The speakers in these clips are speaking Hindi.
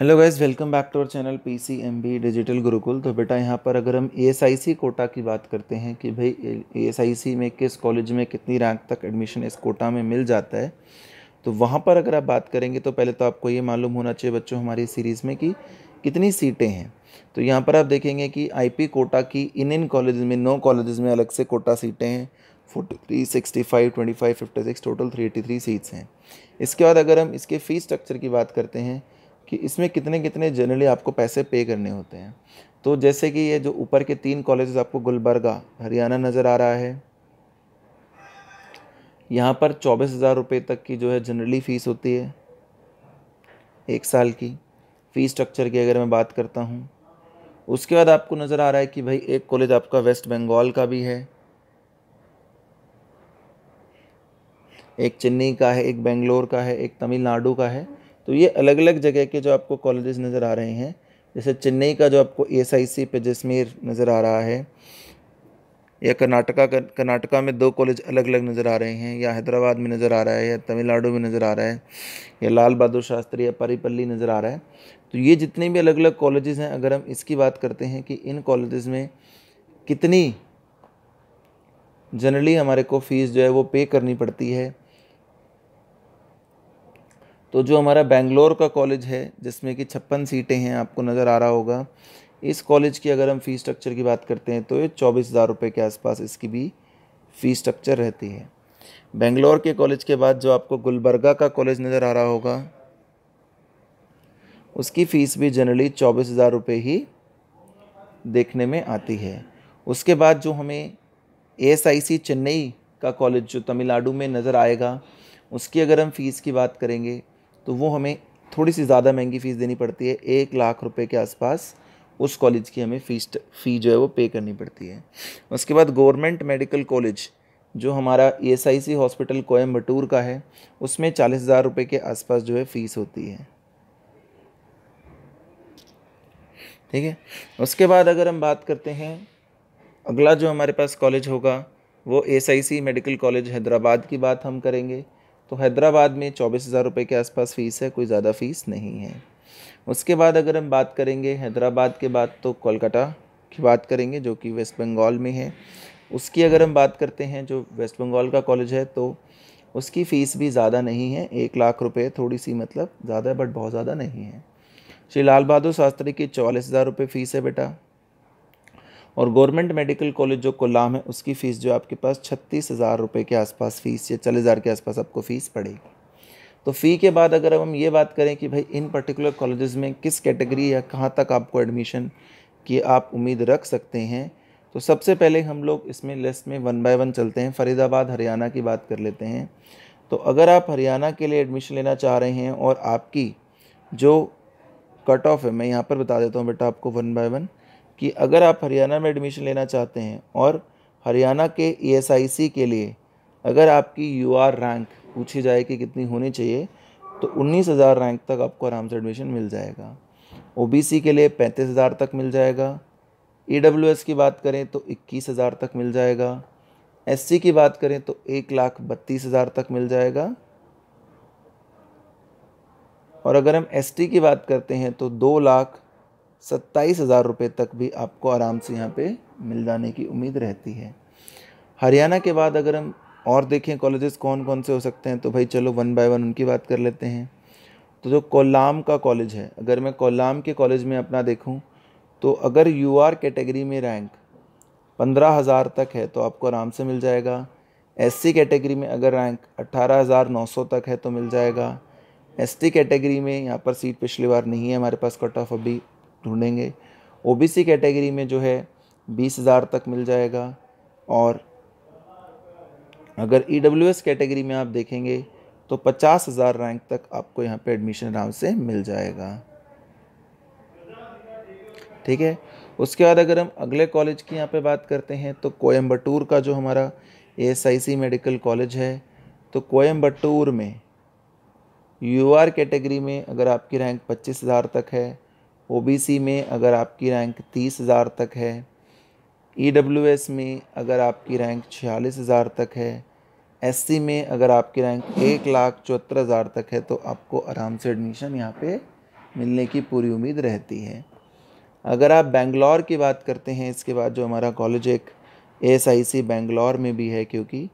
hello guys welcome back to our channel P C M B digital Gurukul तो बेटा यहाँ पर अगर हम ESIC S I C quota की बात करते हैं कि भाई एएसआईसी एस आई सी में किस कॉलेज में कितनी रैंक तक एडमिशन इस कोटा में मिल जाता है तो वहाँ पर अगर आप बात करेंगे तो पहले तो आपको ये मालूम होना चाहिए बच्चों हमारी सीरीज़ में कि कितनी सीटें हैं तो यहाँ पर आप देखेंगे कि आई पी कोटा की इन इन कॉलेज में नौ कॉलेज में अलग से कोटा सीटें हैं forty three sixty five twenty five fifty six total three eighty three seats हैं इसके बाद अगर हम इसके फ़ी स्ट्रक्चर की बात करते हैं कि इसमें कितने कितने जनरली आपको पैसे पे करने होते हैं तो जैसे कि ये जो ऊपर के तीन कॉलेजेस आपको गुलबर्गा हरियाणा नज़र आ रहा है यहाँ पर चौबीस हज़ार रुपये तक की जो है जनरली फ़ीस होती है एक साल की फ़ी स्ट्रक्चर की अगर मैं बात करता हूँ उसके बाद आपको नज़र आ रहा है कि भाई एक कॉलेज आपका वेस्ट बंगाल का भी है एक चेन्नई का है एक बेंगलोर का है एक तमिलनाडु का है तो ये अलग अलग जगह के जो आपको कॉलेजेस नज़र आ रहे हैं जैसे चेन्नई का जो आपको एस आई सी पेजस्मीर नज़र आ रहा है या कर्नाटका कर्नाटका में दो कॉलेज अलग अलग नज़र आ रहे हैं या हैदराबाद में नज़र आ रहा है या तमिलनाडु में नज़र आ रहा है या लाल बहादुर शास्त्री या पारीपल्ली नज़र आ रहा है तो ये जितने भी अलग अलग कॉलेजेस हैं अगर हम इसकी बात करते हैं कि इन कॉलेजेस में कितनी जनरली हमारे को फ़ीस जो है वो पे करनी पड़ती है तो जो हमारा बेंगलोर का कॉलेज है जिसमें कि छप्पन सीटें हैं आपको नज़र आ रहा होगा इस कॉलेज की अगर हम फ़ी स्ट्रक्चर की बात करते हैं तो ये चौबीस हज़ार रुपये के आसपास इसकी भी फ़ी स्ट्रक्चर रहती है बेंगलोर के कॉलेज के बाद जो आपको गुलबर्गा का कॉलेज नज़र आ रहा होगा उसकी फ़ीस भी जनरली चौबीस हज़ार रुपये ही देखने में आती है उसके बाद जो हमें एएसआईसी चेन्नई का कॉलेज जो तमिलनाडु में नज़र आएगा उसकी अगर हम फ़ीस की बात करेंगे तो वो हमें थोड़ी सी ज़्यादा महंगी फ़ीस देनी पड़ती है एक लाख रुपए के आसपास उस कॉलेज की हमें फ़ीस फ़ी जो है वो पे करनी पड़ती है उसके बाद गवर्नमेंट मेडिकल कॉलेज जो हमारा E S I C hospital Coimbatore का है उसमें चालीस हज़ार रुपये के आसपास जो है फ़ीस होती है ठीक है उसके बाद अगर हम बात करते हैं अगला जो हमारे पास कॉलेज होगा वो S I C medical college Hyderabad की बात हम करेंगे तो हैदराबाद में चौबीस हज़ार रुपये के आसपास फ़ीस है कोई ज़्यादा फ़ीस नहीं है उसके बाद अगर हम बात करेंगे हैदराबाद के बाद तो कोलकाता की बात करेंगे जो कि वेस्ट बंगाल में है उसकी अगर हम बात करते हैं जो वेस्ट बंगाल का कॉलेज है तो उसकी फ़ीस भी ज़्यादा नहीं है एक लाख रुपये थोड़ी सी मतलब ज़्यादा बट बहुत ज़्यादा नहीं है श्री लाल बहादुर शास्त्री की चौवालीस हज़ार रुपये फ़ीस है बेटा और गवर्नमेंट मेडिकल कॉलेज जो कोलाम है उसकी फ़ीस जो आपके पास छत्तीस हज़ार रुपये के आसपास फ़ीस या चालीस हज़ार के आसपास आपको फ़ीस पड़ेगी तो फ़ी के बाद अगर हम ये बात करें कि भाई इन पर्टिकुलर कॉलेज़ में किस कैटेगरी या कहाँ तक आपको एडमिशन की आप उम्मीद रख सकते हैं तो सबसे पहले हम लोग इसमें लिस्ट में वन बाय वन चलते हैं फरीदाबाद हरियाणा की बात कर लेते हैं तो अगर आप हरियाणा के लिए एडमिशन लेना चाह रहे हैं और आपकी जो कट ऑफ है मैं यहाँ पर बता देता हूँ बेटा आपको वन बाय वन कि अगर आप हरियाणा में एडमिशन लेना चाहते हैं और हरियाणा के ई के लिए अगर आपकी यू रैंक पूछी जाए कि कितनी होनी चाहिए तो उन्नीस हज़ार रैंक तक आपको आराम से एडमिशन मिल जाएगा ओबीसी के लिए पैंतीस हज़ार तक मिल जाएगा ई की बात करें तो इक्कीस हज़ार तक मिल जाएगा एस की बात करें तो एक लाख बत्तीस हज़ार तक मिल जाएगा और अगर हम एस की बात करते हैं तो दो लाख सत्ताईस हज़ार रुपये तक भी आपको आराम से यहाँ पे मिल जाने की उम्मीद रहती है हरियाणा के बाद अगर हम और देखें कॉलेजेस कौन कौन से हो सकते हैं तो भाई चलो वन बाय वन उनकी बात कर लेते हैं तो जो कोलाम का कॉलेज है अगर मैं कोलाम के कॉलेज में अपना देखूँ तो अगर यू आर कैटेगरी में रैंक पंद्रह हज़ार तक है तो आपको आराम से मिल जाएगा एस कैटेगरी में अगर रैंक अट्ठारह हज़ार नौ सौ तक है तो मिल जाएगा एस कैटेगरी में यहाँ पर सीट पिछली बार नहीं है हमारे पास कट ऑफ अभी ढूंढेंगे ओबीसी कैटेगरी में जो है बीस हज़ार तक मिल जाएगा और अगर ई कैटेगरी में आप देखेंगे तो पचास हज़ार रैंक तक आपको यहाँ पे एडमिशन आराम से मिल जाएगा ठीक है उसके बाद अगर हम अगले कॉलेज की यहाँ पे बात करते हैं तो कोयम्बटूर का जो हमारा एएसआईसी मेडिकल कॉलेज है तो कोयम्बटूर में यूआर कैटेगरी में अगर आपकी रैंक पच्चीस हज़ार तक है ओबीसी में अगर आपकी रैंक तीस हज़ार तक है ईडब्ल्यूएस में अगर आपकी रैंक छियालीस हज़ार तक है एससी में अगर आपकी रैंक एक लाख चौहत्तर हज़ार तक है तो आपको आराम से एडमिशन यहाँ पे मिलने की पूरी उम्मीद रहती है अगर आप बेंगलौर की बात करते हैं इसके बाद जो हमारा कॉलेज एक एस आई सी बेंगलौर में भी है क्योंकि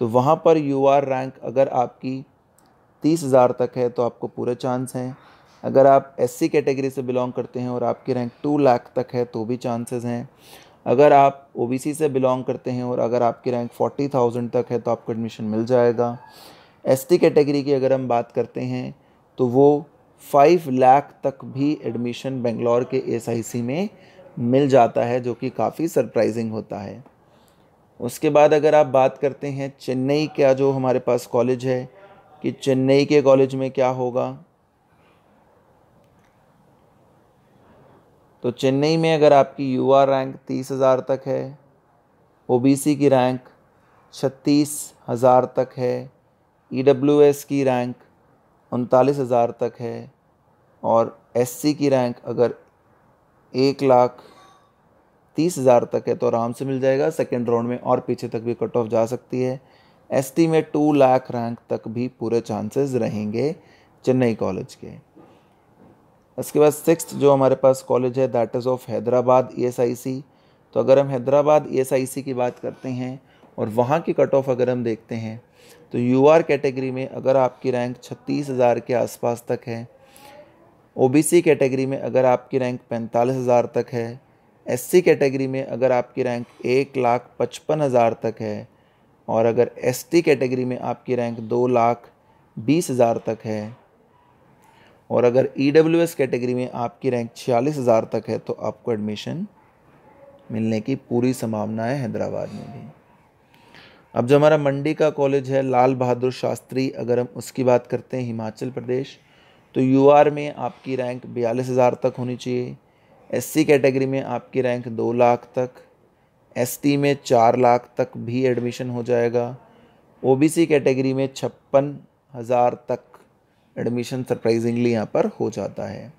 तो वहाँ पर यू आर रैंक अगर आपकी तीस हज़ार तक है तो आपको पूरा चांस है अगर आप एस सी कैटेगरी से बिलोंग करते हैं और आपकी रैंक टू लाख तक है तो भी चांसेस हैं अगर आप सी से बिलोंग करते हैं और अगर आपकी रैंक फोर्टी थाउजेंड तक है तो आपको एडमिशन मिल जाएगा एस टी कैटेगरी की अगर हम बात करते हैं तो वो फाइव लाख तक भी एडमिशन बेंगलोर के सी में मिल जाता है जो कि काफ़ी सरप्राइजिंग होता है उसके बाद अगर आप बात करते हैं चेन्नई का जो हमारे पास कॉलेज है कि चेन्नई के कॉलेज में क्या होगा तो चेन्नई में अगर आपकी युवा रैंक तीस हज़ार तक है ओबीसी की रैंक छत्तीस हज़ार तक है ईडब्ल्यूएस e की रैंक उनतालीस हज़ार तक है और एससी की रैंक अगर एक लाख तीस हज़ार तक है तो आराम से मिल जाएगा सेकेंड राउंड में और पीछे तक भी कट ऑफ जा सकती है एसटी में टू लाख रैंक तक भी पूरे चांसेस रहेंगे चेन्नई कॉलेज के उसके बाद सिक्स जो हमारे पास कॉलेज है that is of Hyderabad E e तो अगर हम हैदराबाद ई e की बात करते हैं और वहाँ की कट ऑफ अगर हम देखते हैं तो यू आर कैटेगरी में अगर आपकी रैंक छत्तीस हज़ार के आसपास तक है ओ बी सी कैटेगरी में अगर आपकी रैंक पैंतालीस हज़ार तक है एस सी कैटेगरी में अगर आपकी रैंक एक लाख पचपन हज़ार तक है और अगर एस टी कैटेगरी में आपकी रैंक दो लाख बीस हज़ार तक है और अगर ई डब्ल्यू एस कैटेगरी में आपकी रैंक छियालीस हज़ार तक है तो आपको एडमिशन मिलने की पूरी संभावना है हैदराबाद में भी अब जो हमारा मंडी का कॉलेज है लाल बहादुर शास्त्री अगर हम उसकी बात करते हैं हिमाचल प्रदेश तो यूआर में आपकी रैंक बयालीस हज़ार तक होनी चाहिए एससी कैटेगरी में आपकी रैंक दो लाख तक एसटी में चार लाख तक भी एडमिशन हो जाएगा ओबीसी कैटेगरी में छप्पन हज़ार तक एडमिशन सरप्राइजिंगली यहाँ पर हो जाता है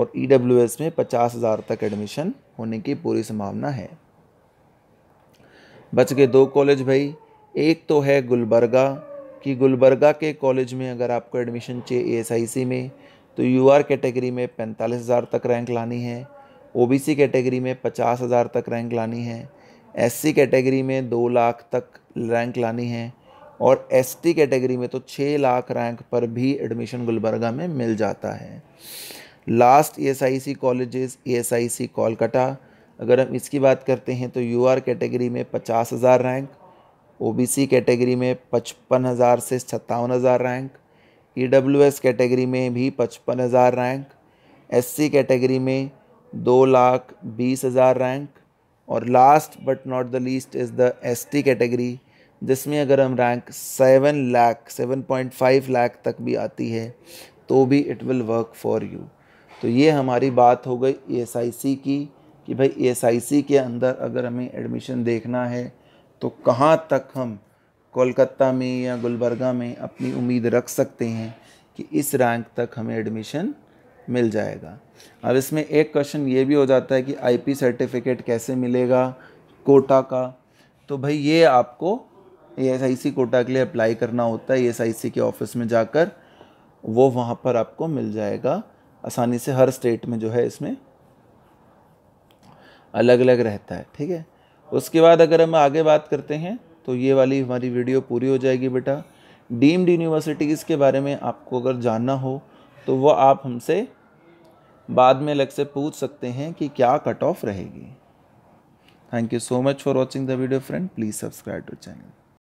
और ई e में पचास हज़ार तक एडमिशन होने की पूरी संभावना है बच गए दो कॉलेज भाई एक तो है गुलबर्गा कि गुलबर्गा के कॉलेज में अगर आपको एडमिशन चाहिए ए में तो यू कैटेगरी में पैंतालीस हज़ार तक रैंक लानी है ओ कैटेगरी में पचास हज़ार तक रैंक लानी है एस कैटेगरी में दो लाख तक रैंक लानी है और एसटी कैटेगरी में तो छः लाख रैंक पर भी एडमिशन गुलबर्गा में मिल जाता है last E S I C colleges E S I C Kolkata अगर हम इसकी बात करते हैं तो यू आर कैटेगरी में पचास हज़ार rank O B C category में पचपन हज़ार से सत्तावन हज़ार rank E W S category में भी पचपन हज़ार रैंक एस सी कैटेगरी में दो लाख बीस हज़ार रैंक और last but not the least is the S T category जिसमें अगर हम rank seven lakh seven point five lakh तक भी आती है तो भी it will work for you तो ये हमारी बात हो गई एस आई सी की कि भाई एस आई सी के अंदर अगर हमें एडमिशन देखना है तो कहाँ तक हम कोलकाता में या गुलबर्गा में अपनी उम्मीद रख सकते हैं कि इस रैंक तक हमें एडमिशन मिल जाएगा अब इसमें एक क्वेश्चन ये भी हो जाता है कि आईपी सर्टिफिकेट कैसे मिलेगा कोटा का तो भाई ये आपको ए कोटा के लिए अप्लाई करना होता है ए के ऑफिस में जाकर वो वहाँ पर आपको मिल जाएगा आसानी से हर स्टेट में जो है इसमें अलग अलग रहता है ठीक है उसके बाद अगर हम आगे बात करते हैं तो ये वाली हमारी वीडियो पूरी हो जाएगी बेटा डीम्ड यूनिवर्सिटीज़ के बारे में आपको अगर जानना हो तो वो आप हमसे बाद में अलग से पूछ सकते हैं कि क्या कट ऑफ रहेगी thank you so much for watching the video friend please subscribe to channel